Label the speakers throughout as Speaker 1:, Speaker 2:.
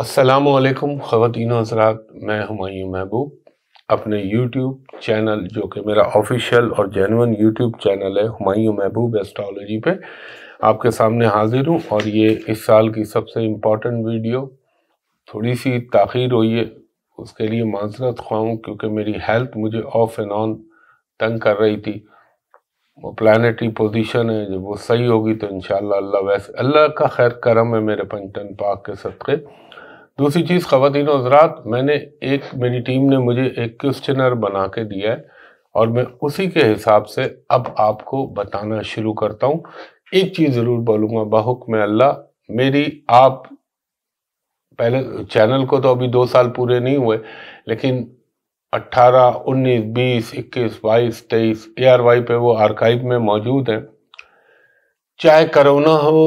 Speaker 1: असलम ख़वान हजरात मैं हमायूँ महबूब अपने YouTube चैनल जो कि मेरा ऑफिशियल और जेनवन YouTube चैनल है हमायूँ महबूब एस्ट्रोलॉजी पे आपके सामने हाजिर हूँ और ये इस साल की सबसे इम्पॉर्टेंट वीडियो थोड़ी सी तखिर हुई है उसके लिए माजरत खुआ क्योंकि मेरी हेल्थ मुझे ऑफ एंड ऑन तंग कर रही थी वो प्लानटरी पोजिशन है जब वो सही होगी तो इन अल्लाह वैसे अल्लाह का खैर करम है मेरे पंचन पाक के सदक़े दूसरी चीज़ ख़वान हजरात मैंने एक मेरी टीम ने मुझे एक क्वेश्चनर बना के दिया है और मैं उसी के हिसाब से अब आपको बताना शुरू करता हूँ एक चीज़ ज़रूर बोलूँगा बहुक में अल्लाह मेरी आप पहले चैनल को तो अभी दो साल पूरे नहीं हुए लेकिन 18, 19, 20, 21, 22, 23 ए आर वाई पे वो आर्काइव में मौजूद हैं चाहे करोना हो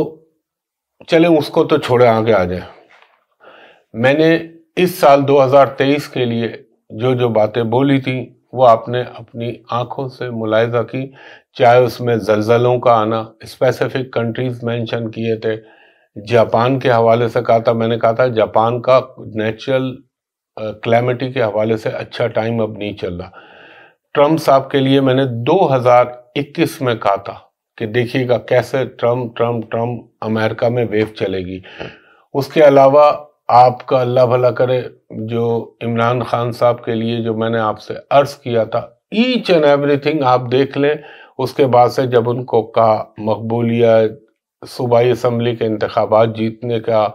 Speaker 1: चले उसको तो छोड़े आगे आ जाए मैंने इस साल 2023 के लिए जो जो बातें बोली थी वो आपने अपनी आंखों से मुलायजा की चाहे उसमें जलजलों का आना स्पेसिफिक कंट्रीज मेंशन किए थे जापान के हवाले से कहा था मैंने कहा था जापान का नेचुरल क्लाइमेटी के हवाले से अच्छा टाइम अब नहीं चल रहा ट्रम्प साहब के लिए मैंने 2021 में कहा था कि देखिएगा कैसे ट्रम्प ट्रम्प ट्रम्प अमेरिका में वेव चलेगी उसके अलावा आपका अल्लाह भला करे जो इमरान खान साहब के लिए जो मैंने आपसे अर्ज किया था ईच एंड एवरीथिंग आप देख लें उसके बाद से जब उनको कहा मकबूलिया सूबाई असम्बली के इंतबात जीतने का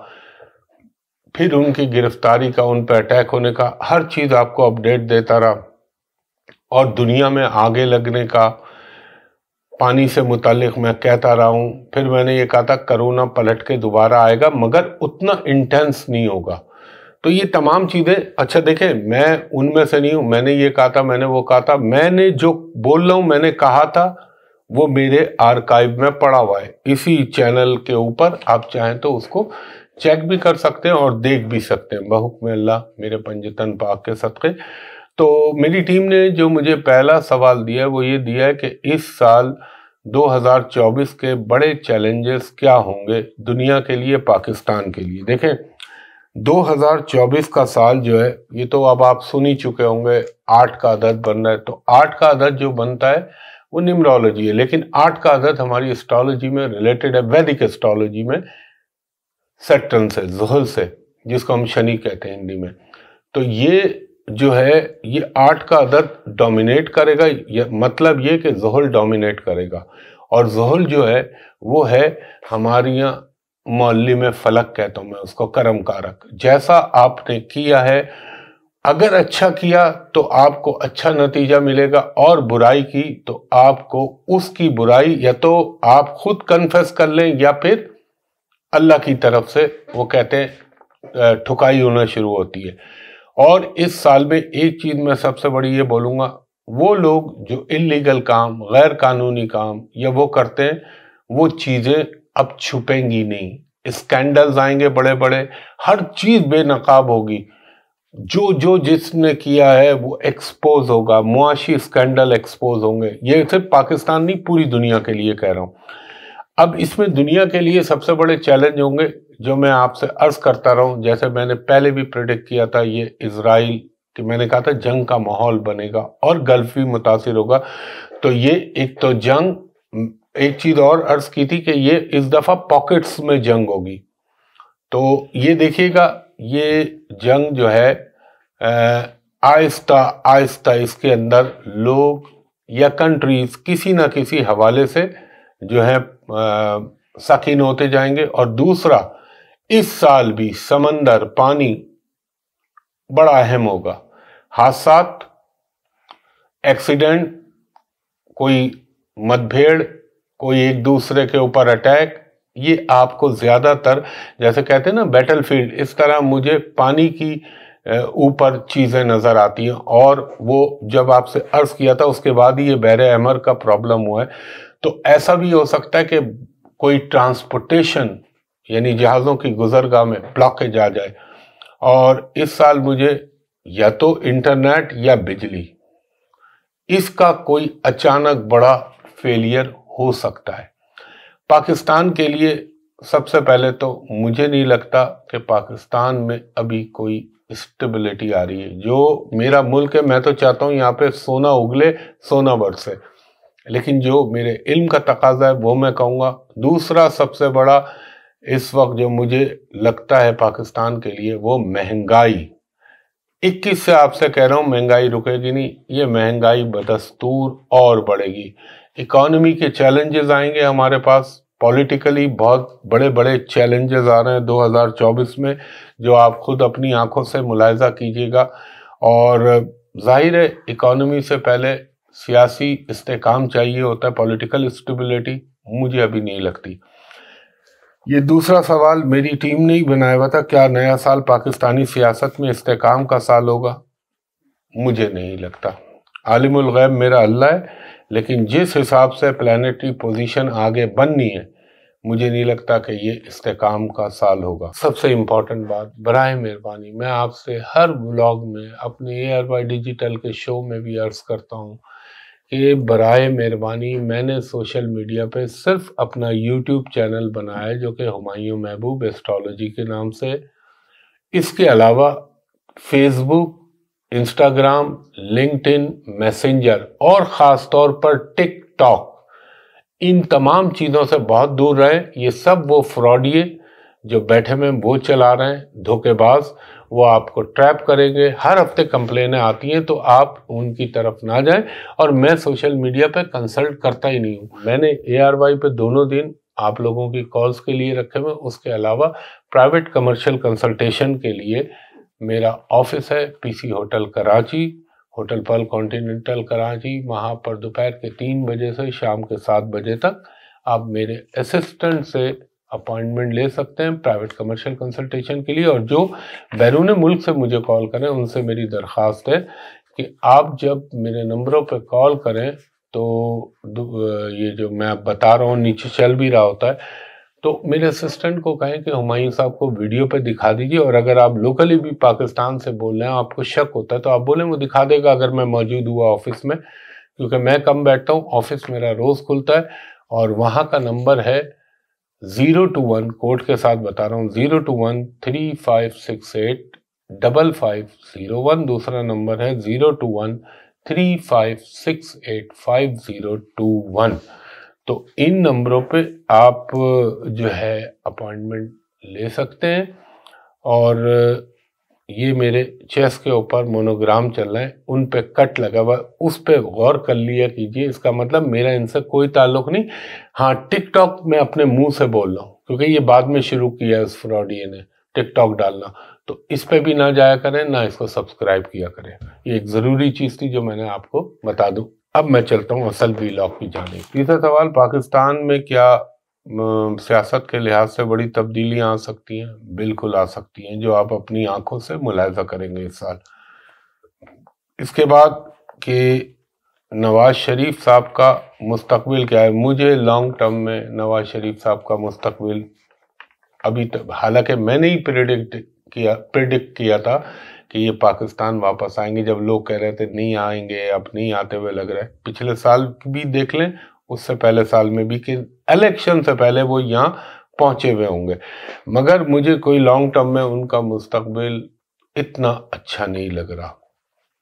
Speaker 1: फिर उनकी गिरफ्तारी का उन पर अटैक होने का हर चीज़ आपको अपडेट देता रहा और दुनिया में आगे लगने का पानी से मुतलक मैं कहता रहा हूँ फिर मैंने ये कहा था करोना पलट के दोबारा आएगा मगर उतना इंटेंस नहीं होगा तो ये तमाम चीज़ें अच्छा देखें मैं उनमें से नहीं हूँ मैंने ये कहा था मैंने वो कहा था मैंने जो बोल रहा हूँ मैंने कहा था वो मेरे आर्काइव में पड़ा हुआ है इसी चैनल के ऊपर आप चाहें तो उसको चेक भी कर सकते हैं और देख भी सकते हैं बहुक में अल्लाह मेरे पंजतन पाक के सदक़े तो मेरी टीम ने जो मुझे पहला सवाल दिया वो ये दिया है कि इस साल 2024 के बड़े चैलेंजेस क्या होंगे दुनिया के लिए पाकिस्तान के लिए देखें 2024 का साल जो है ये तो अब आप सुन ही चुके होंगे आठ का अदद बन रहा है तो आठ का अदद जो बनता है वो निमरोलॉजी है लेकिन आठ का अदद हमारी एस्ट्रोलॉजी में रिलेटेड है वैदिक एस्ट्रोलॉजी में सेटन से जहल से जिसको हम शनि कहते हैं हिंदी में तो ये जो है ये आठ का अदद डोमिनेट करेगा या मतलब ये कि जहल डोमिनेट करेगा और जहल जो है वो है हमारे यहाँ मौली में फलक कहता हूँ मैं उसको कर्म कारक जैसा आपने किया है अगर अच्छा किया तो आपको अच्छा नतीजा मिलेगा और बुराई की तो आपको उसकी बुराई या तो आप खुद कन्फेस कर लें या फिर अल्लाह की तरफ से वो कहते हैं ठुकाई होना शुरू होती है और इस साल में एक चीज मैं सबसे बड़ी ये बोलूँगा वो लोग जो इलीगल काम गैर कानूनी काम या वो करते हैं वो चीज़ें अब छुपेंगी नहीं स्कैंडल्स आएंगे बड़े बड़े हर चीज़ बेनकाब होगी जो जो जिसने किया है वो एक्सपोज होगा मुआशी स्कैंडल एक्सपोज होंगे ये सिर्फ पाकिस्तान नहीं पूरी दुनिया के लिए कह रहा हूँ अब इसमें दुनिया के लिए सबसे बड़े चैलेंज होंगे जो मैं आपसे अर्ज करता रहूं जैसे मैंने पहले भी प्रिडिक्ट किया था ये इसराइल कि मैंने कहा था जंग का माहौल बनेगा और गल्फ भी मुतासर होगा तो ये एक तो जंग एक चीज और अर्ज की थी कि ये इस दफा पॉकेट्स में जंग होगी तो ये देखिएगा ये जंग जो है आहिस्ता आहिस्ता इसके अंदर लोग या कंट्रीज किसी ना किसी हवाले से जो है सकीन होते जाएंगे और दूसरा इस साल भी समंदर पानी बड़ा अहम होगा हादसा एक्सीडेंट कोई मतभेड़ कोई एक दूसरे के ऊपर अटैक ये आपको ज़्यादातर जैसे कहते हैं ना बैटल फील्ड इस तरह मुझे पानी की ऊपर चीज़ें नज़र आती हैं और वो जब आपसे अर्ज किया था उसके बाद ही ये बहर अहमर का प्रॉब्लम हुआ है तो ऐसा भी हो सकता है कि कोई ट्रांसपोर्टेशन यानी जहाज़ों की गुजरगाह में ब्लॉकेज आ जाए और इस साल मुझे या तो इंटरनेट या बिजली इसका कोई अचानक बड़ा फेलियर हो सकता है पाकिस्तान के लिए सबसे पहले तो मुझे नहीं लगता कि पाकिस्तान में अभी कोई स्टेबिलिटी आ रही है जो मेरा मुल्क है मैं तो चाहता हूँ यहाँ पे सोना उगले सोना बरसे लेकिन जो मेरे इल्म का तकाजा है वो मैं कहूँगा दूसरा सबसे बड़ा इस वक्त जो मुझे लगता है पाकिस्तान के लिए वो महंगाई 21 से आपसे कह रहा हूँ महंगाई रुकेगी नहीं ये महंगाई बदस्तूर और बढ़ेगी इकोनॉमी के चैलेंजेस आएंगे हमारे पास पॉलिटिकली बहुत बड़े बड़े चैलेंजेस आ रहे हैं 2024 में जो आप खुद अपनी आंखों से मुलायजा कीजिएगा और जाहिर है इकोनॉमी से पहले सियासी इस्तेकाम चाहिए होता है पॉलिटिकल स्टेबिलिटी मुझे अभी नहीं लगती ये दूसरा सवाल मेरी टीम ने ही बनाया हुआ था क्या नया साल पाकिस्तानी सियासत में इस्तेकाम का साल होगा मुझे नहीं लगता आलिमैब गैब मेरा अल्लाह है लेकिन जिस हिसाब से प्लानटरी पोजीशन आगे बननी है मुझे नहीं लगता कि ये इस्तेकाम का साल होगा सबसे इम्पॉर्टेंट बात बर मेहरबानी मैं आपसे हर ब्लॉग में अपने ए आर वाई डिजिटल के शो में भी अर्ज़ करता हूँ कि बरए मेहरबानी मैंने सोशल मीडिया पे सिर्फ अपना यूट्यूब चैनल बनाया है जो कि हमायूँ महबूब एस्ट्रोलॉजी के नाम से इसके अलावा फेसबुक इंस्टाग्राम इन मैसेंजर और ख़ास तौर पर टिक इन तमाम चीज़ों से बहुत दूर रहें ये सब वो फ्रॉडिए जो बैठे में बोझ चला रहे हैं धोखेबाज वो आपको ट्रैप करेंगे हर हफ्ते कंप्लेनें आती हैं तो आप उनकी तरफ ना जाएं और मैं सोशल मीडिया पे कंसल्ट करता ही नहीं हूँ मैंने ए आर वाई पे दोनों दिन आप लोगों की कॉल्स के लिए रखे हुए उसके अलावा प्राइवेट कमर्शियल कंसल्टेशन के लिए मेरा ऑफिस है PC hotel Karachi hotel Pearl Continental Karachi वहाँ पर दोपहर के तीन बजे से शाम के सात बजे तक आप मेरे असिस्टेंट से अपॉइंटमेंट ले सकते हैं प्राइवेट कमर्शियल कंसल्टेशन के लिए और जो बैरून मुल्क से मुझे कॉल करें उनसे मेरी दरख्वास्त है कि आप जब मेरे नंबरों पर कॉल करें तो ये जो मैं बता रहा हूँ नीचे चल भी रहा होता है तो मेरे असिस्टेंट को कहें कि हमायूं साहब को वीडियो पे दिखा दीजिए और अगर आप लोकली भी पाकिस्तान से बोल रहे हैं आपको शक होता है तो आप बोलें वो दिखा देगा अगर मैं मौजूद हुआ ऑफिस में क्योंकि मैं कम बैठता हूँ ऑफिस मेरा रोज़ खुलता है और वहाँ का नंबर है ज़ीरो टू वन कोड के साथ बता रहा हूँ zero two one three five six eight double five zero one दूसरा नंबर है zero two one three five six eight five zero two one तो इन नंबरों पे आप जो है अपॉइंटमेंट ले सकते हैं और ये मेरे चेस्ट के ऊपर मोनोग्राम चल रहा है उन पे कट लगा हुआ उस पे गौर कर लिया कीजिए इसका मतलब मेरा इनसे कोई ताल्लुक नहीं हाँ टिकटॉक मैं अपने मुंह से बोल रहा हूँ क्योंकि ये बाद में शुरू किया है इस फ्रॉडिये ने टिकटॉक डालना तो इस पर भी ना जाया करें ना इसको सब्सक्राइब किया करें ये एक ज़रूरी चीज़ थी जो मैंने आपको बता दूँ अब मैं चलता हूँ असल वी की जाने तीसरा सवाल पाकिस्तान में क्या सियासत के लिहाज से बड़ी तब्दीलियां आ सकती हैं बिल्कुल आ सकती हैं जो आप अपनी आंखों से मुलायजा करेंगे इस साल इसके बाद कि नवाज शरीफ साहब का मुस्तबिल क्या है मुझे लॉन्ग टर्म में नवाज शरीफ साहब का मुस्तबिल अभी तक हालांकि मैंने ही प्रिडिक्ट किया प्रिडिक्ट किया था कि ये पाकिस्तान वापस आएंगे जब लोग कह रहे थे नहीं आएंगे अब नहीं आते हुए लग रहे पिछले साल भी देख लें उससे पहले साल में भी कि इलेक्शन से पहले वो यहाँ पहुंचे हुए होंगे मगर मुझे कोई लॉन्ग टर्म में उनका मुस्तबिल इतना अच्छा नहीं लग रहा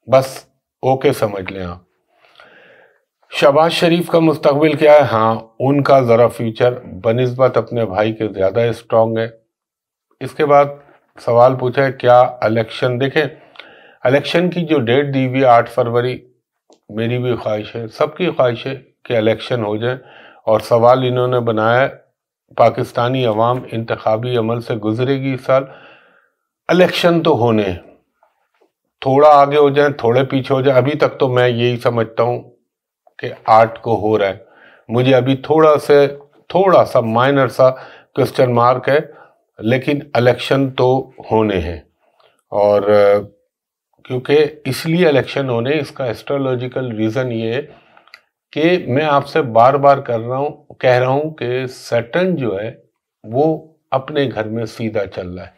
Speaker 1: बस ओके समझ लें आप शहबाज शरीफ का मुस्तबिल क्या है हाँ उनका ज़रा फ्यूचर बनस्बत अपने भाई के ज़्यादा स्ट्रॉन्ग है इसके बाद सवाल पूछा है क्या इलेक्शन देखें इलेक्शन की जो डेट दी हुई आठ फरवरी मेरी भी ख्वाहिश है सबकी ख्वाहिश है के इलेक्शन हो जाए और सवाल इन्होंने बनाया पाकिस्तानी अवाम इंतबी अमल से गुजरेगी इस साल इलेक्शन तो होने थोड़ा आगे हो जाए थोड़े पीछे हो जाए अभी तक तो मैं यही समझता हूँ कि आर्ट को हो रहा है मुझे अभी थोड़ा से थोड़ा सा माइनर सा क्वेश्चन मार्क है लेकिन इलेक्शन तो होने हैं और क्योंकि इसलिए इलेक्शन होने इसका एस्ट्रोलॉजिकल रीज़न ये है कि मैं आपसे बार बार कर रहा हूँ कह रहा हूँ कि सेटन जो है वो अपने घर में सीधा चल रहा है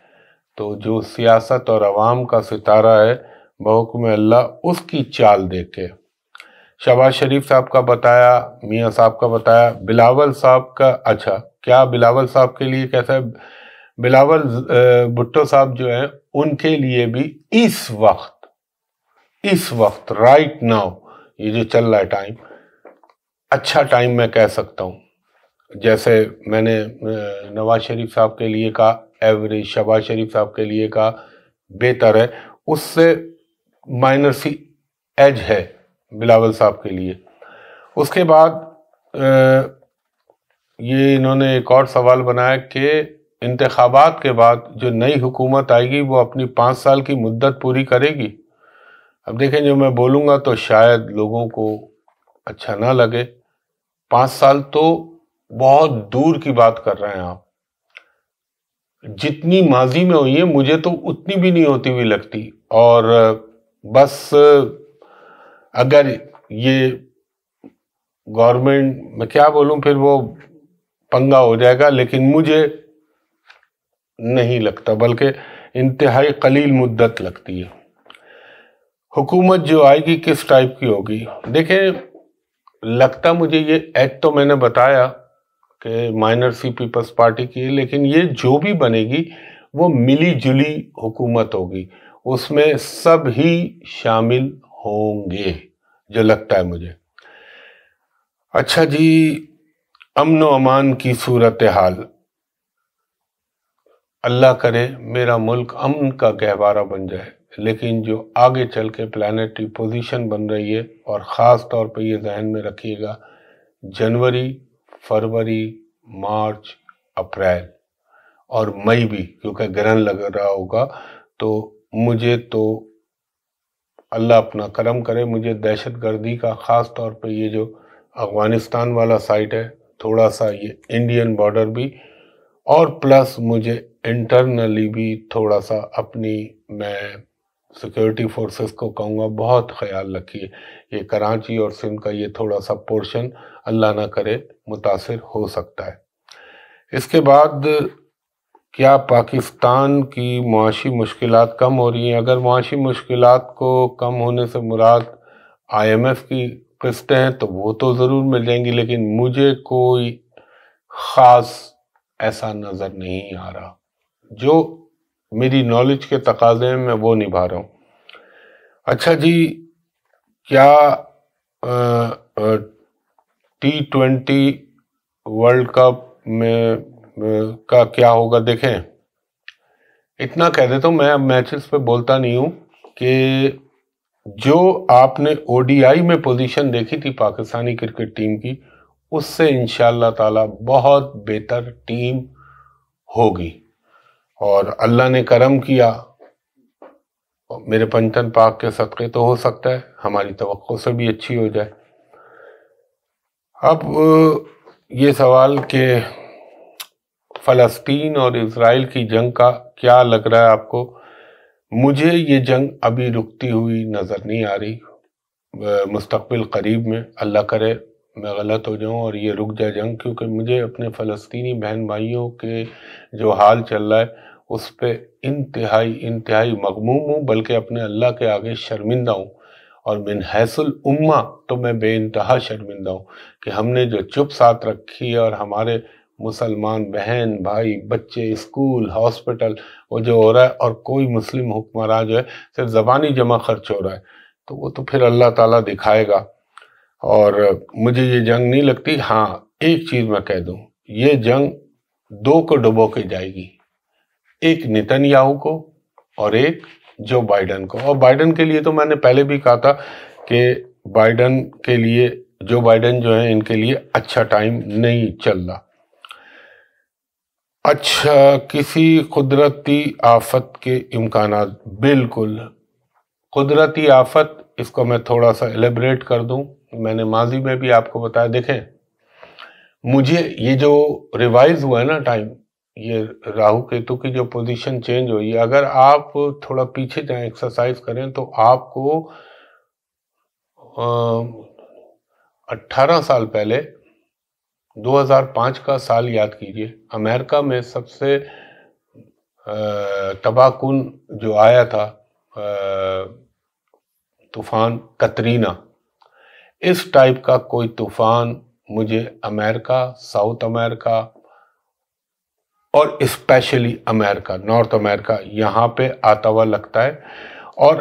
Speaker 1: तो जो सियासत और आवाम का सितारा है बहुकम अल्लाह उसकी चाल देखे शबाज शरीफ साहब का बताया मियाँ साहब का बताया बिलावल साहब का अच्छा क्या बिलावल साहब के लिए कैसा है बिलावल भुट्टो साहब जो हैं उनके लिए भी इस वक्त इस वक्त राइट नाउ ये जो चल रहा है टाइम अच्छा टाइम मैं कह सकता हूँ जैसे मैंने नवाज शरीफ साहब के लिए कहा एवरेज शबाज शरीफ साहब के लिए कहा बेहतर है उससे माइनर सी एज है बिलावल साहब के लिए उसके बाद ये इन्होंने एक और सवाल बनाया कि इंतबात के बाद जो नई हुकूमत आएगी वो अपनी पाँच साल की मुद्दत पूरी करेगी अब देखें जो मैं बोलूँगा तो शायद लोगों को अच्छा ना लगे पांच साल तो बहुत दूर की बात कर रहे हैं आप जितनी माजी में हुई है मुझे तो उतनी भी नहीं होती हुई लगती और बस अगर ये गवर्नमेंट मैं क्या बोलूं फिर वो पंगा हो जाएगा लेकिन मुझे नहीं लगता बल्कि इंतहाई कलील मुद्दत लगती है हुकूमत जो आएगी किस टाइप की होगी देखें लगता मुझे ये एक्ट तो मैंने बताया कि माइनर सी पीपल्स पार्टी की लेकिन ये जो भी बनेगी वो मिली जुली हुकूमत होगी उसमें सब ही शामिल होंगे जो लगता है मुझे अच्छा जी अमन अमान की सूरत हाल अल्लाह करे मेरा मुल्क अमन का गहवारा बन जाए लेकिन जो आगे चल के प्लानटरी पोजिशन बन रही है और ख़ास तौर पर ये जहन में रखिएगा जनवरी फरवरी मार्च अप्रैल और मई भी क्योंकि ग्रहण लग रहा होगा तो मुझे तो अल्लाह अपना करम करे मुझे दहशत गर्दी का ख़ास तौर पर ये जो अफ़गानिस्तान वाला साइट है थोड़ा सा ये इंडियन बॉर्डर भी और प्लस मुझे इंटरनली भी थोड़ा सा अपनी मैं सिक्योरिटी फोर्सेस को कहूँगा बहुत ख्याल रखिए ये कराची और सिंध का ये थोड़ा सा पोर्शन अल्लाह ना करे मुतासर हो सकता है इसके बाद क्या पाकिस्तान की मुशी मुश्किल कम हो रही हैं अगर मुशी मुश्किल को कम होने से मुराद आई एम एफ की किस्तें हैं तो वो तो ज़रूर मिल जाएंगी लेकिन मुझे कोई ख़ास ऐसा नज़र नहीं आ रहा जो मेरी नॉलेज के तकाजे में मैं वो निभा रहा हूँ अच्छा जी क्या टी ट्वेंटी वर्ल्ड कप में का क्या होगा देखें इतना कह देता हूँ मैं अब मैचेस पे बोलता नहीं हूँ कि जो आपने ओडीआई में पोजीशन देखी थी पाकिस्तानी क्रिकेट टीम की उससे इन ताला बहुत बेहतर टीम होगी और अल्लाह ने करम किया मेरे पंचन पाक के सदक़े तो हो सकता है हमारी तो से भी अच्छी हो जाए अब ये सवाल कि फ़लस्तीन और इसराइल की जंग का क्या लग रहा है आपको मुझे ये जंग अभी रुकती हुई नज़र नहीं आ रही मुस्तबिल करीब में अल्लाह करे मैं गलत हो जाऊं और ये रुक जाए जंग क्योंकि मुझे अपने फ़लस्तीनी बहन भाइयों के जो हाल चल रहा है उस पर इंतहाई इंतहाई मगमूम हूँ बल्कि अपने अल्लाह के आगे शर्मिंदा हूँ और मिन हैसुल उम्मा तो मैं बेानतहा शर्मिंदा हूँ कि हमने जो चुप साथ रखी और हमारे मुसलमान बहन भाई बच्चे स्कूल हॉस्पिटल वो जो हो रहा है और कोई मुस्लिम हुक्मरान जो है सिर्फ ज़बानी जमा खर्च हो रहा है तो वो तो फिर अल्लाह ताला दिखाएगा और मुझे ये जंग नहीं लगती हाँ एक चीज़ मैं कह दूँ ये जंग दो को डुबो के जाएगी एक नितन याहू को और एक जो बाइडन को और बाइडन के लिए तो मैंने पहले भी कहा था कि बाइडन के लिए जो बाइडन जो है इनके लिए अच्छा टाइम नहीं चल रहा अच्छा किसी कुदरती आफत के इम्कान बिल्कुल कुदरती आफत इसको मैं थोड़ा सा एलेबरेट कर दूं मैंने माजी में भी आपको बताया देखें मुझे ये जो रिवाइज हुआ है ना टाइम ये राहु केतु की जो पोजीशन चेंज हुई अगर आप थोड़ा पीछे जाएं एक्सरसाइज करें तो आपको अट्ठारह साल पहले 2005 का साल याद कीजिए अमेरिका में सबसे तबाहकुन जो आया था तूफान कतरीना इस टाइप का कोई तूफान मुझे अमेरिका साउथ अमेरिका और इस्पेशली अमेरिका नॉर्थ अमेरिका यहाँ पे आता हुआ लगता है और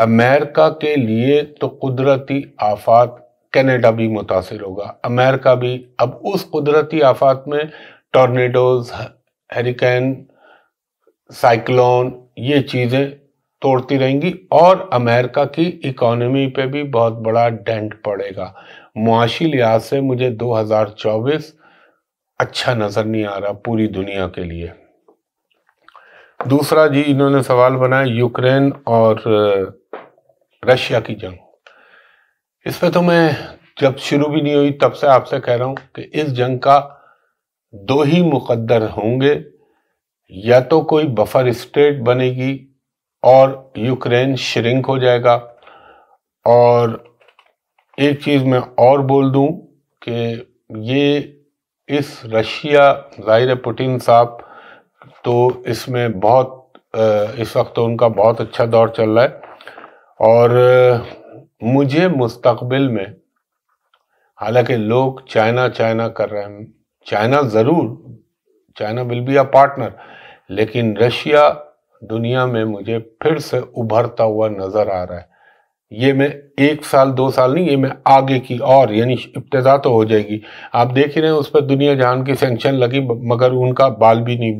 Speaker 1: अमेरिका के लिए तो कुदरती आफात कनाडा भी मुतासर होगा अमेरिका भी अब उस कुदरती आफात में टॉर्नेडोज हेरिकेन साइक्लोन ये चीज़ें तोड़ती रहेंगी और अमेरिका की इकोनॉमी पे भी बहुत बड़ा डेंट पड़ेगा मुआशी लिहाज से मुझे 2024 अच्छा नज़र नहीं आ रहा पूरी दुनिया के लिए दूसरा जी इन्होंने सवाल बनाया यूक्रेन और रशिया की जंग इस पर तो मैं जब शुरू भी नहीं हुई तब से आपसे कह रहा हूं कि इस जंग का दो ही मुकद्दर होंगे या तो कोई बफर स्टेट बनेगी और यूक्रेन श्रिंक हो जाएगा और एक चीज़ मैं और बोल दूं कि ये इस रशिया ज़ाहिर पुटिन साहब तो इसमें बहुत इस वक्त तो उनका बहुत अच्छा दौर चल रहा है और मुझे मुस्तकबिल में हालांकि लोग चाइना चाइना कर रहे हैं चाइना ज़रूर China will be a partner लेकिन रशिया दुनिया में मुझे फिर से उभरता हुआ नज़र आ रहा है ये मैं एक साल दो साल नहीं ये मैं आगे की और यानी इब्तदा तो हो जाएगी आप देख ही रहे हैं उस पर दुनिया जहान की सेंक्शन लगी मगर उनका बाल भी नहीं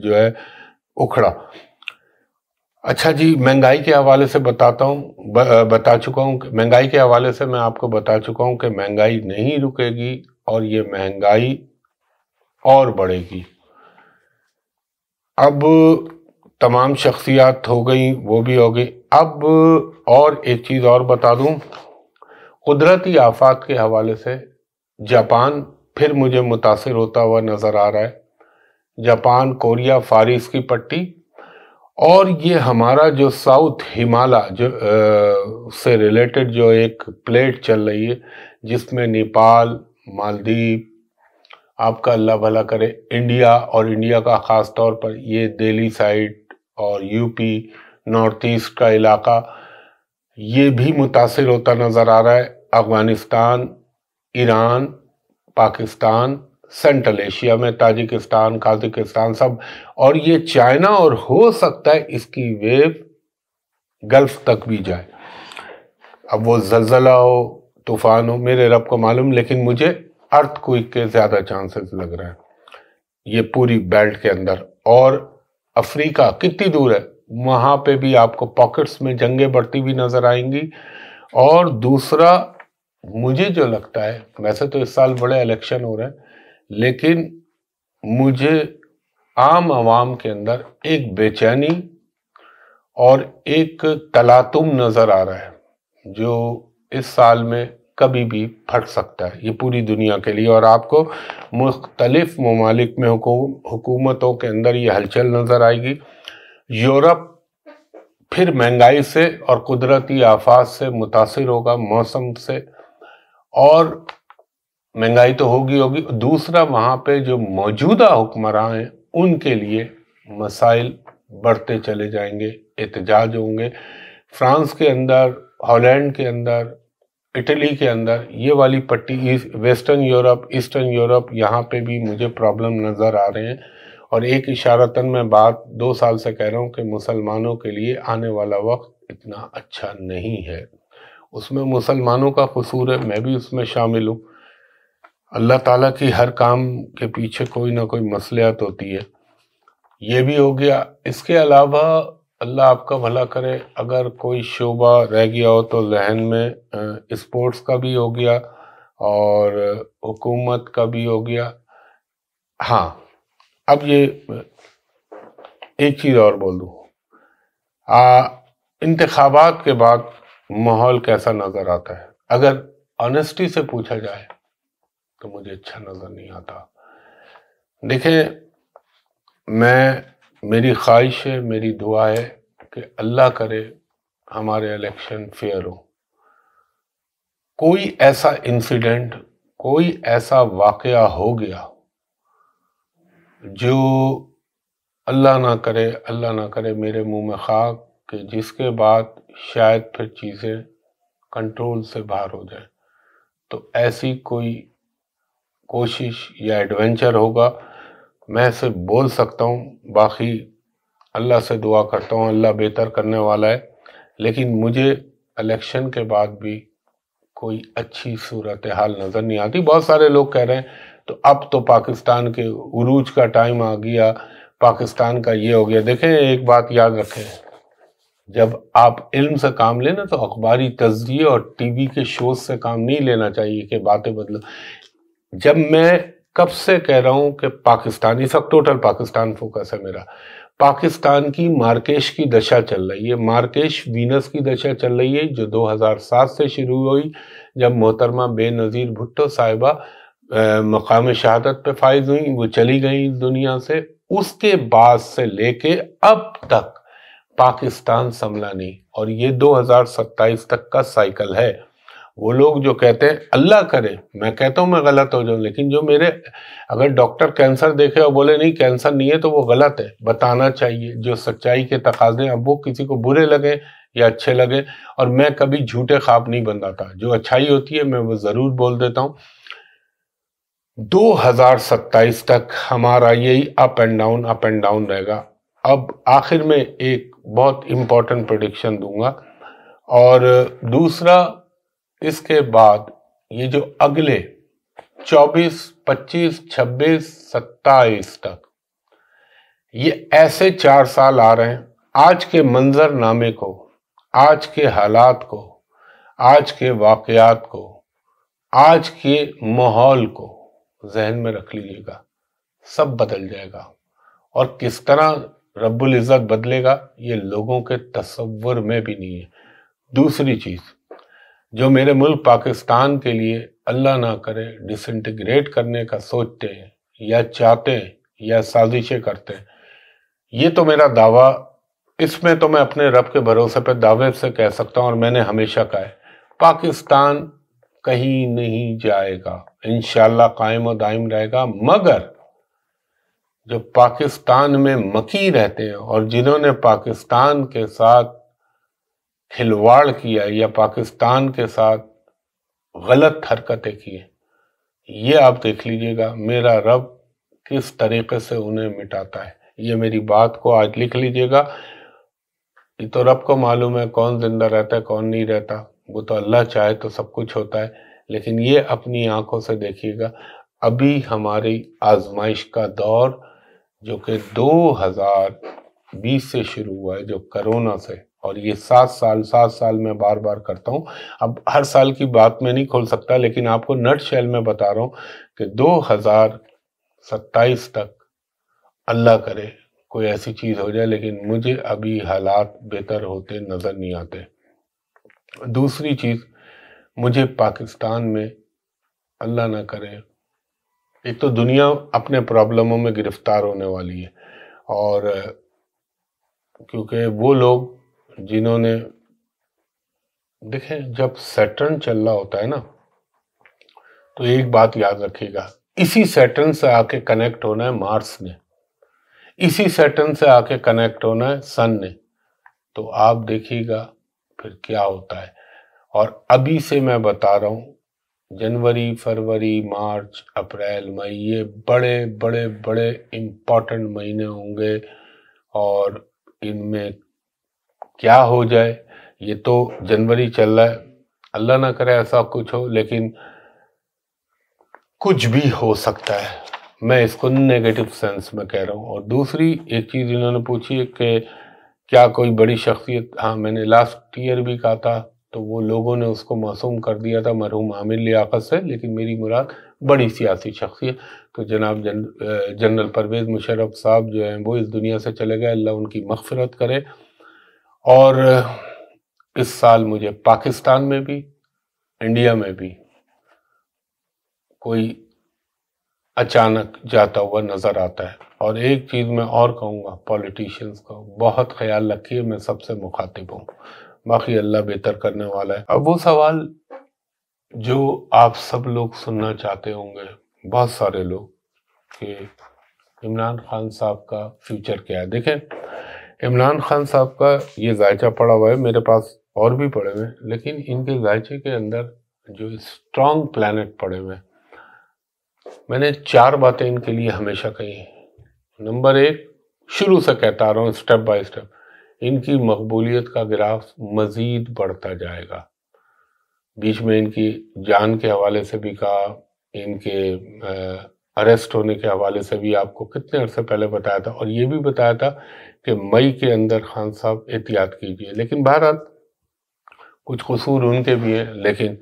Speaker 1: जो है उखड़ा अच्छा जी महंगाई के हवाले से बताता हूँ बता चुका हूँ महंगाई के हवाले से मैं आपको बता चुका हूँ कि महंगाई नहीं रुकेगी और ये महंगाई और बढ़ेगी अब तमाम शख्सियात हो गई वो भी हो गई अब और एक चीज़ और बता दूँ कुदरती आफात के हवाले से जापान फिर मुझे मुतासर होता हुआ नज़र आ रहा है जापान कोरिया फारिस की पट्टी और ये हमारा जो साउथ हिमालय जो आ, से रिलेटेड जो एक प्लेट चल रही है जिसमें नेपाल मालदीव आपका अल्लाह भला करे इंडिया और इंडिया का ख़ास तौर पर ये दिल्ली साइड और यूपी नॉर्थ ईस्ट का इलाका ये भी मुतासर होता नज़र आ रहा है Afghanistan Iran Pakistan Central Asia में ताजिकिस्तान काजिकिस्तान सब और ये चाइना और हो सकता है इसकी वेव गल्फ तक भी जाए अब वो जलजला हो तूफान हो मेरे रब को मालूम लेकिन मुझे अर्थ कोई के ज़्यादा चांसेस लग रहे हैं ये पूरी बेल्ट के अंदर और अफ्रीका कितनी दूर है वहाँ पे भी आपको पॉकेट्स में जंगें बढ़ती हुई नजर आएंगी और दूसरा मुझे जो लगता है वैसे तो इस साल बड़े इलेक्शन हो रहे हैं लेकिन मुझे आम आवाम के अंदर एक बेचैनी और एक तलातुम नज़र आ रहा है जो इस साल में कभी भी फट सकता है ये पूरी दुनिया के लिए और आपको मुख्तलिफ ममालिक में हुकूमतों के अंदर ये हलचल नज़र आएगी यूरोप फिर महंगाई से और कुदरती आफात से मुतासर होगा मौसम से और महंगाई तो होगी होगी दूसरा वहाँ पे जो मौजूदा हुक्मरान हैं उनके लिए मसाइल बढ़ते चले जाएंगे एहतजाज होंगे फ्रांस के अंदर हॉलैंड के अंदर इटली के अंदर ये वाली पट्टी वेस्टर्न यूरोप ईस्टर्न यूरोप यहाँ पे भी मुझे प्रॉब्लम नज़र आ रहे हैं और एक इशारतन मैं बात दो साल से कह रहा हूँ कि मुसलमानों के लिए आने वाला वक्त इतना अच्छा नहीं है उसमें मुसलमानों का कसूर है मैं भी उसमें शामिल हूँ अल्लाह ताला की हर काम के पीछे कोई ना कोई मसलियात होती है ये भी हो गया इसके अलावा अल्लाह आपका भला करे अगर कोई शोबा रह गया हो तो जहन में स्पोर्ट्स का भी हो गया और हुकूमत का भी हो गया हाँ अब ये एक चीज़ और बोल दूँ इंतबात के बाद माहौल कैसा नज़र आता है अगर ऑनेस्टी से पूछा जाए तो मुझे अच्छा नज़र नहीं आता देखें मैं मेरी ख्वाहिश है मेरी दुआ है कि अल्लाह करे हमारे इलेक्शन फेयर हो कोई ऐसा इंसिडेंट कोई ऐसा वाक़ हो गया जो अल्लाह ना करे अल्लाह ना करे मेरे मुंह में खाक कि जिसके बाद शायद फिर चीज़ें कंट्रोल से बाहर हो जाए तो ऐसी कोई कोशिश या एडवेंचर होगा मैं सिर्फ बोल सकता हूँ बाकी अल्लाह से दुआ करता हूँ अल्लाह बेहतर करने वाला है लेकिन मुझे इलेक्शन के बाद भी कोई अच्छी सूरत हाल नज़र नहीं आती बहुत सारे लोग कह रहे हैं तो अब तो पाकिस्तान के उरूज का टाइम आ गया पाकिस्तान का ये हो गया देखें एक बात याद रखें जब आप इल्म से काम लेना तो अखबारी तजिए और टीवी के शोज से काम नहीं लेना चाहिए कि बातें बदलो जब मैं कब से कह रहा हूं कि पाकिस्तान ये सब टोटल पाकिस्तान फोकस है मेरा पाकिस्तान की मार्केश की दशा चल रही है मार्केश वीनस की दशा चल रही है जो 2007 से शुरू हुई जब मोहतरमा बेनज़ीर भुट्टो साहिबा मकाम शहादत पे फाइज हुई वो चली गई दुनिया से उसके बाद से लेके अब तक पाकिस्तान संभला नहीं और ये 2027 तक का साइकिल है वो लोग जो कहते हैं अल्लाह करे मैं कहता हूँ मैं गलत हो जाऊँ लेकिन जो मेरे अगर डॉक्टर कैंसर देखे और बोले नहीं कैंसर नहीं है तो वो गलत है बताना चाहिए जो सच्चाई के तकाजे अब वो किसी को बुरे लगे या अच्छे लगे और मैं कभी झूठे ख्वाब नहीं बन रहा था जो अच्छाई होती है मैं वो ज़रूर बोल देता हूँ दो तक हमारा यही up and down up and down रहेगा अब आखिर में एक बहुत इम्पोर्टेंट प्रोडिक्शन दूंगा और दूसरा इसके बाद ये जो अगले 24, 25, 26, 27 तक ये ऐसे चार साल आ रहे हैं आज के मंजरनामे को आज के हालात को आज के वाकयात को आज के माहौल को जहन में रख लीजिएगा सब बदल जाएगा और किस तरह रब्बुल इज़्ज़त बदलेगा ये लोगों के तस्वुर में भी नहीं है दूसरी चीज़ जो मेरे मुल्क पाकिस्तान के लिए अल्लाह ना करे डिसइंटीग्रेट करने का सोचते हैं या चाहते हैं या साजिशें करते हैं ये तो मेरा दावा इसमें तो मैं अपने रब के भरोसे पर दावे से कह सकता हूँ और मैंने हमेशा कहा है पाकिस्तान कहीं नहीं जाएगा इन कायम और दायम रहेगा मगर जो पाकिस्तान में मकी रहते हैं और जिन्होंने पाकिस्तान के साथ खिलवाड़ किया या पाकिस्तान के साथ गलत हरकतें किए ये आप देख लीजिएगा मेरा रब किस तरीके से उन्हें मिटाता है ये मेरी बात को आज लिख लीजिएगा ये तो रब को मालूम है कौन जिंदा रहता है कौन नहीं रहता वो तो अल्लाह चाहे तो सब कुछ होता है लेकिन ये अपनी आंखों से देखिएगा अभी हमारी आजमाइश का दौर जो कि 2020 से शुरू हुआ है जो करोना से और ये सात साल सात साल में बार बार करता हूँ अब हर साल की बात मैं नहीं खोल सकता लेकिन आपको नट शैल में बता रहा हूँ कि दो तक अल्लाह करे कोई ऐसी चीज़ हो जाए लेकिन मुझे अभी हालात बेहतर होते नज़र नहीं आते दूसरी चीज़ मुझे पाकिस्तान में अल्लाह ना करे एक तो दुनिया अपने प्रॉब्लमों में गिरफ्तार होने वाली है और क्योंकि वो लोग जिन्होंने देखें जब सैटर्न चल रहा होता है ना तो एक बात याद रखिएगा इसी सैटर्न से आके कनेक्ट होना है मार्स ने इसी सैटर्न से आके कनेक्ट होना है सन ने तो आप देखिएगा फिर क्या होता है और अभी से मैं बता रहा हूं जनवरी फरवरी मार्च अप्रैल मई ये बड़े बड़े बड़े इंपॉर्टेंट महीने होंगे और इनमें क्या हो जाए ये तो जनवरी चल रहा है अल्लाह ना करे ऐसा कुछ हो लेकिन कुछ भी हो सकता है मैं इसको नेगेटिव सेंस में कह रहा हूँ और दूसरी एक चीज़ इन्होंने पूछी है कि क्या कोई बड़ी शख्सियत हाँ मैंने लास्ट ईयर भी कहा था तो वो लोगों ने उसको मासूम कर दिया था मरहूम आमिर लियाकत से लेकिन मेरी मुराद बड़ी सियासी शख्सियत तो जनाब जन, जनरल परवेज़ मुशरफ साहब जो हैं वो इस दुनिया से चले गए अल्लाह उनकी मगफरत करे और इस साल मुझे पाकिस्तान में भी इंडिया में भी कोई अचानक जाता हुआ नज़र आता है और एक चीज़ मैं और कहूँगा पॉलिटिशियंस को बहुत ख्याल रखिए मैं सबसे मुखातिब हूँ बाकी अल्लाह बेहतर करने वाला है अब वो सवाल जो आप सब लोग सुनना चाहते होंगे बहुत सारे लोग कि इमरान खान साहब का फ्यूचर क्या है देखें इमरान खान साहब का ये जायचा पड़ा हुआ है मेरे पास और भी पड़े हुए हैं लेकिन इनके जायचे के अंदर जो स्ट्रांग प्लानट पड़े हुए हैं मैंने चार बातें इनके लिए हमेशा कही हैं नंबर एक शुरू से कहता रहा हूँ स्टेप बाय स्टेप इनकी मकबूलीत का ग्राफ मज़ीद बढ़ता जाएगा बीच में इनकी जान के हवाले से भी कहा इनके अरेस्ट होने के हवाले से भी आपको कितने अरसे पहले बताया था और ये भी बताया था कि मई के अंदर खान साहब एहतियात कीजिए लेकिन भारत कुछ कसूर उनके भी है लेकिन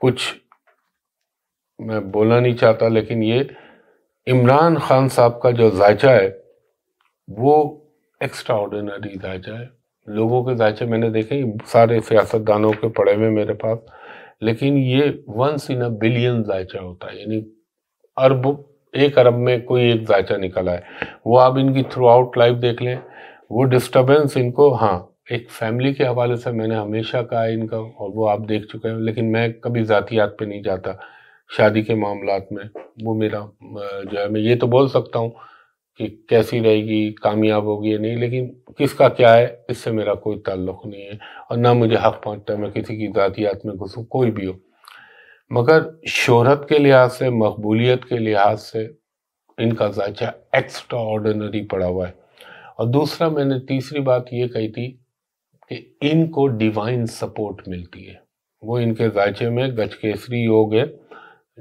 Speaker 1: कुछ मैं बोलना नहीं चाहता लेकिन ये इमरान खान साहब का जो जायचा है वो एक्स्ट्रा ऑर्डिनरी जायचा है लोगों के जायचे मैंने देखे सारे सियासतदानों के पड़े हुए मेरे पास लेकिन ये वंस इन अ बिलियन जायचा होता है यानी अरब एक अरब में कोई एक जायचा निकला है वो आप इनकी थ्रू आउट लाइफ देख लें वो डिस्टर्बेंस इनको हाँ एक फैमिली के हवाले से मैंने हमेशा कहा है इनका और वो आप देख चुके हैं लेकिन मैं कभी ज़ातियात पे नहीं जाता शादी के मामला में वो मेरा जो है मैं ये तो बोल सकता हूँ कि कैसी रहेगी कामयाब होगी या नहीं लेकिन किसका क्या है इससे मेरा कोई ताल्लुक़ नहीं है और ना मुझे हक पहुँचता है मैं किसी की ज़ातियात में घुसूँ कोई भी हो मगर शोहरत के लिहाज से मकबूलियत के लिहाज से इनका जायचा एक्स्ट्रा ऑर्डनरी पड़ा हुआ है और दूसरा मैंने तीसरी बात ये कही थी कि इनको डिवाइन सपोर्ट मिलती है वो इनके जायचे में गज केसरी योग है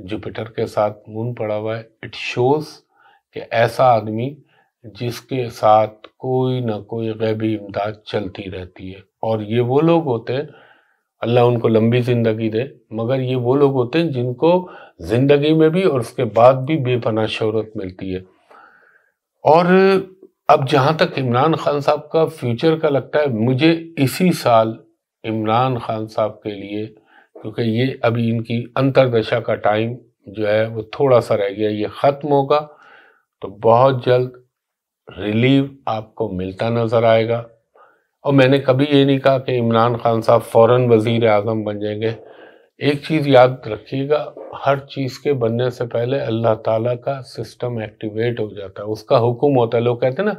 Speaker 1: जुपिटर के साथ मून पड़ा हुआ है इट शोज कि ऐसा आदमी जिसके साथ कोई ना कोई गैबी इमदाद चलती रहती है और ये वो लोग होते हैं अल्लाह उनको लंबी ज़िंदगी दे मगर ये वो लोग होते हैं जिनको ज़िंदगी में भी और उसके बाद भी बेपना शहरत मिलती है और अब जहाँ तक इमरान खान साहब का फ्यूचर का लगता है मुझे इसी साल इमरान खान साहब के लिए क्योंकि ये अभी इनकी अंतरदशा का टाइम जो है वो थोड़ा सा रह गया ये ख़त्म होगा तो बहुत जल्द रिलीव आपको मिलता नज़र आएगा और मैंने कभी ये नहीं कहा कि इमरान खान साहब फ़ौर वज़ी अजम बन जाएंगे एक चीज़ याद रखिएगा हर चीज़ के बनने से पहले अल्लाह ताला का सिस्टम एक्टिवेट हो जाता है उसका हुक्म होता है लोग कहते हैं ना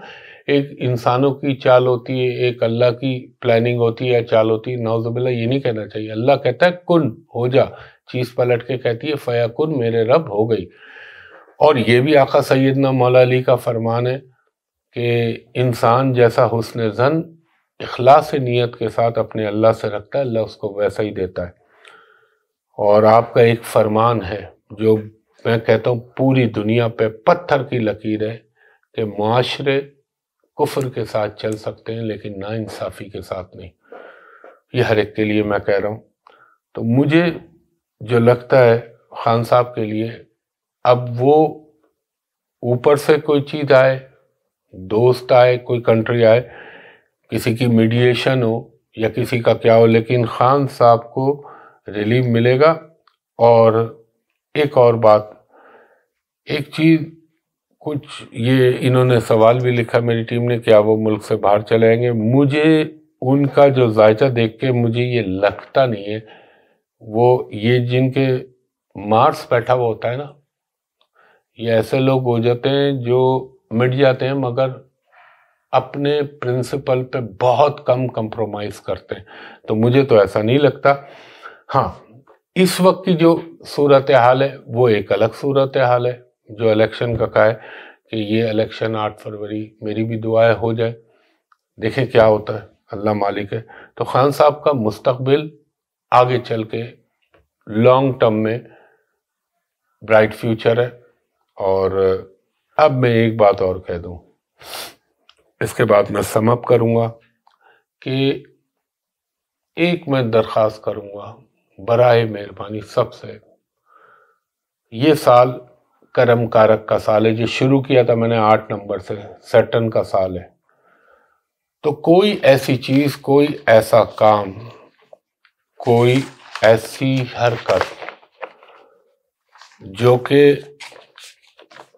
Speaker 1: एक इंसानों की चाल होती है एक अल्लाह की प्लानिंग होती है चाल होती है नौजबिल्ला ये नहीं कहना चाहिए अल्लाह कहता है कुन हो जा चीज़ पलट के कहती है फ़या कुन मेरे रब हो गई और ये भी आका सैदना मौला अली का फरमान है कि इंसान जैसा हुसन जन इखलास नीयत के साथ अपने अल्लाह से रखता है अल्लाह उसको वैसा ही देता है और आपका एक फरमान है जो मैं कहता हूँ पूरी दुनिया पे पत्थर की लकीर है कि माशरे कुफर के साथ चल सकते हैं लेकिन ना इंसाफी के साथ नहीं ये हर एक के लिए मैं कह रहा हूँ तो मुझे जो लगता है खान साहब के लिए अब वो ऊपर से कोई चीज़ आए दोस्त आए कोई कंट्री आए किसी की मीडिएशन हो या किसी का क्या हो लेकिन खान साहब को रिलीफ मिलेगा और एक और बात एक चीज़ कुछ ये इन्होंने सवाल भी लिखा मेरी टीम ने क्या वो मुल्क से बाहर चले आएंगे मुझे उनका जो जायचा देख के मुझे ये लगता नहीं है वो ये जिनके मार्स बैठा हुआ होता है ना ये ऐसे लोग हो जाते हैं जो मिट जाते हैं मगर अपने प्रिंसिपल पे बहुत कम कंप्रोमाइज करते हैं तो मुझे तो ऐसा नहीं लगता हाँ इस वक्त की जो सूरत हाल है वो एक अलग सूरत हाल है जो इलेक्शन का कहा है कि ये इलेक्शन आठ फरवरी मेरी भी दुआएं हो जाए देखें क्या होता है अल्लाह मालिक है तो खान साहब का मुस्तबिल आगे चल के लॉन्ग टर्म में ब्राइट फ्यूचर है और अब मैं एक बात और कह दूँ इसके बाद मैं समअप करूँगा कि एक मैं दरख्वास्त करूँगा बर मेहरबानी सबसे ये साल करम कारक का साल है जो शुरू किया था मैंने आठ नंबर से सेटन का साल है तो कोई ऐसी चीज़ कोई ऐसा काम कोई ऐसी हरकत जो कि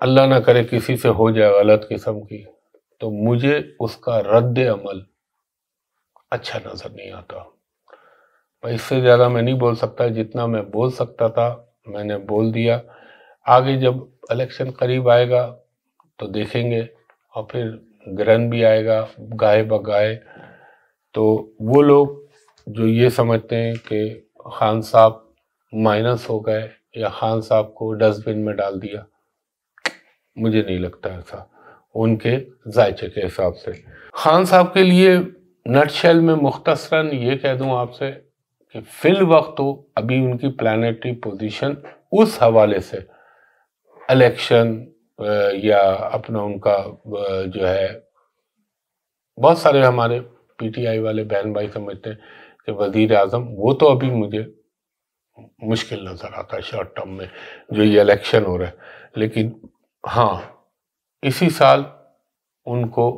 Speaker 1: अल्लाह ना करे किसी से हो जाए गलत किस्म की तो मुझे उसका रद्द अमल अच्छा नज़र नहीं आता मैं इससे ज़्यादा मैं नहीं बोल सकता जितना मैं बोल सकता था मैंने बोल दिया आगे जब इलेक्शन करीब आएगा तो देखेंगे और फिर ग्रहण भी आएगा गाय ब गाय तो वो लोग जो ये समझते हैं कि खान साहब माइनस हो गए या खान साहब को डस्टबिन में डाल दिया मुझे नहीं लगता ऐसा उनके जायचे के हिसाब से खान साहब के लिए नट में मुख्तरा ये कह दूँ आपसे कि फिल वक्त तो अभी उनकी प्लानटरी पोजीशन उस हवाले से इलेक्शन या अपना उनका जो है बहुत सारे हमारे पीटीआई वाले बहन भाई समझते हैं कि वजीर आजम वो तो अभी मुझे मुश्किल नज़र आता है शॉर्ट टर्म में जो ये इलेक्शन हो रहा है लेकिन हाँ इसी साल उनको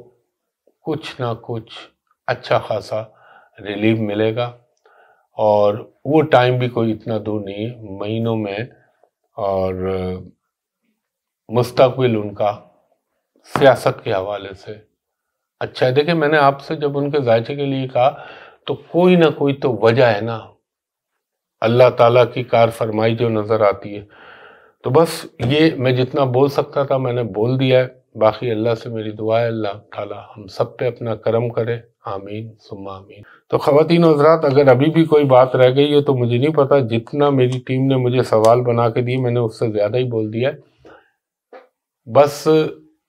Speaker 1: कुछ ना कुछ अच्छा खासा रिलीफ मिलेगा और वो टाइम भी कोई इतना दूर नहीं है महीनों में और मुस्तबिल उनका सियासत के हवाले से अच्छा है देखिए मैंने आपसे जब उनके जायचे के लिए कहा तो कोई ना कोई तो वजह है ना अल्लाह ताला की कार फरमाई जो नज़र आती है तो बस ये मैं जितना बोल सकता था मैंने बोल दिया है बाकी अल्लाह से मेरी दुआ है अल्लाह ताला हम सब पे अपना करम करे आमीन सुम्मा आमीन तो ख़वान हजरात अगर अभी भी कोई बात रह गई है तो मुझे नहीं पता जितना मेरी टीम ने मुझे सवाल बना के दिए मैंने उससे ज़्यादा ही बोल दिया बस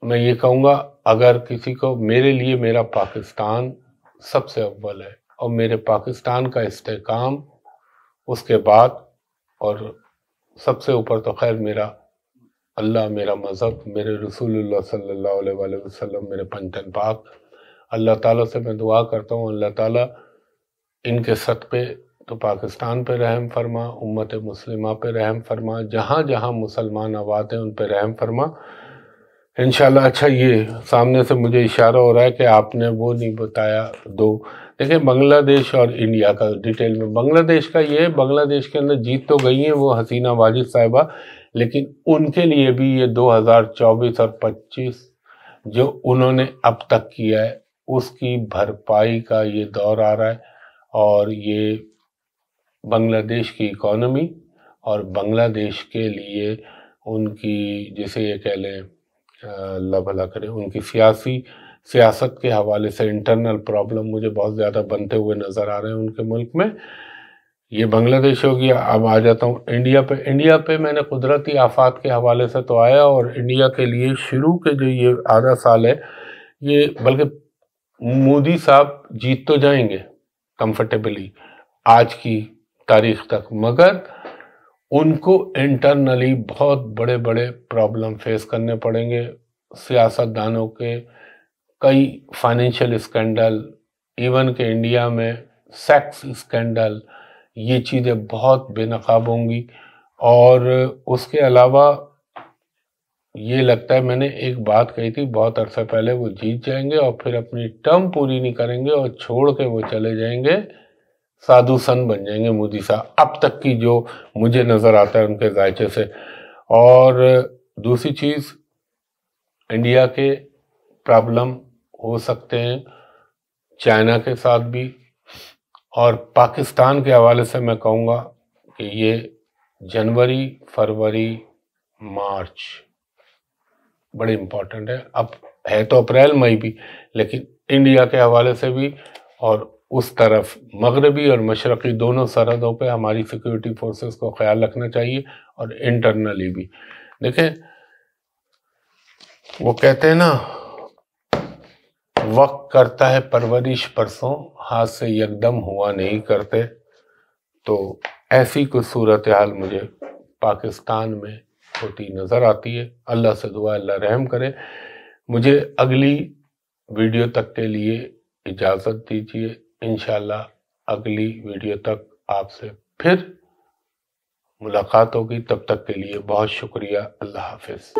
Speaker 1: मैं ये कहूँगा अगर किसी को मेरे लिए मेरा पाकिस्तान सबसे अव्वल है और मेरे पाकिस्तान का इस्तेकाम उसके बाद और सबसे ऊपर तो खैर मेरा अल्लाह मेरा मज़हब मेरे रसूलुल्लाह सल्लल्लाहु अलैहि वसल्लम मेरे पंचन पाक अल्लाह ताला से मैं दुआ करता हूँ अल्लाह ताला इनके सत पे तो पाकिस्तान पे रहम फरमा उम्मत मुस्लिमा पे रहम फरमा जहाँ जहाँ मुसलमान आबाद हैं उन पर रहम फरमा इन अच्छा ये सामने से मुझे इशारा हो रहा है कि आपने वो नहीं बताया दो देखिए बांग्लादेश और इंडिया का डिटेल में बांग्लादेश का ये है बांग्लादेश के अंदर जीत तो गई है वो हसीना वाजिद साहिबा लेकिन उनके लिए भी ये 2024 और 25 जो उन्होंने अब तक किया है उसकी भरपाई का ये दौर आ रहा है और ये बांग्लादेश की इकोनॉमी और बांग्लादेश के लिए उनकी जैसे ये कह लें अल्लाह भला करें उनकी सियासी सियासत के हवाले से इंटरनल प्रॉब्लम मुझे बहुत ज़्यादा बनते हुए नज़र आ रहे हैं उनके मुल्क में ये बांग्लादेश हो गया अब आ जाता हूँ इंडिया पे इंडिया पे मैंने कुदरती आफात के हवाले से तो आया और इंडिया के लिए शुरू के जो ये आधा साल है ये बल्कि मोदी साहब जीत तो जाएंगे कंफर्टेबली आज की तारीख तक मगर उनको इंटरनली बहुत बड़े बड़े प्रॉब्लम फेस करने पड़ेंगे सियासतदानों के कई फाइनेंशियल स्कैंडल इवन के इंडिया में सेक्स स्कैंडल ये चीज़ें बहुत बेनकाब होंगी और उसके अलावा ये लगता है मैंने एक बात कही थी बहुत अरसा पहले वो जीत जाएंगे और फिर अपनी टर्म पूरी नहीं करेंगे और छोड़ के वो चले जाएंगे साधु सन बन जाएंगे मोदी साहब अब तक की जो मुझे नज़र आता है उनके जायचे से और दूसरी चीज़ इंडिया के प्रॉब्लम हो सकते हैं चाइना के साथ भी और पाकिस्तान के हवाले से मैं कहूँगा कि ये जनवरी फरवरी मार्च बड़े इम्पॉर्टेंट है अब है तो अप्रैल मई भी लेकिन इंडिया के हवाले से भी और उस तरफ मगरबी और मशरक़ी दोनों सरहदों पे हमारी सिक्योरिटी फोर्सेस को ख्याल रखना चाहिए और इंटरनली भी देखें वो कहते हैं ना वक्त करता है परवरिश परसों हाथ से यकदम हुआ नहीं करते तो ऐसी कुछ सूरत हाल मुझे पाकिस्तान में होती नज़र आती है अल्लाह से दुआ अल्लाह रहम करे मुझे अगली वीडियो तक के लिए इजाज़त दीजिए इन अगली वीडियो तक आपसे फिर मुलाकात होगी तब तक के लिए बहुत शुक्रिया अल्लाह हाफिज़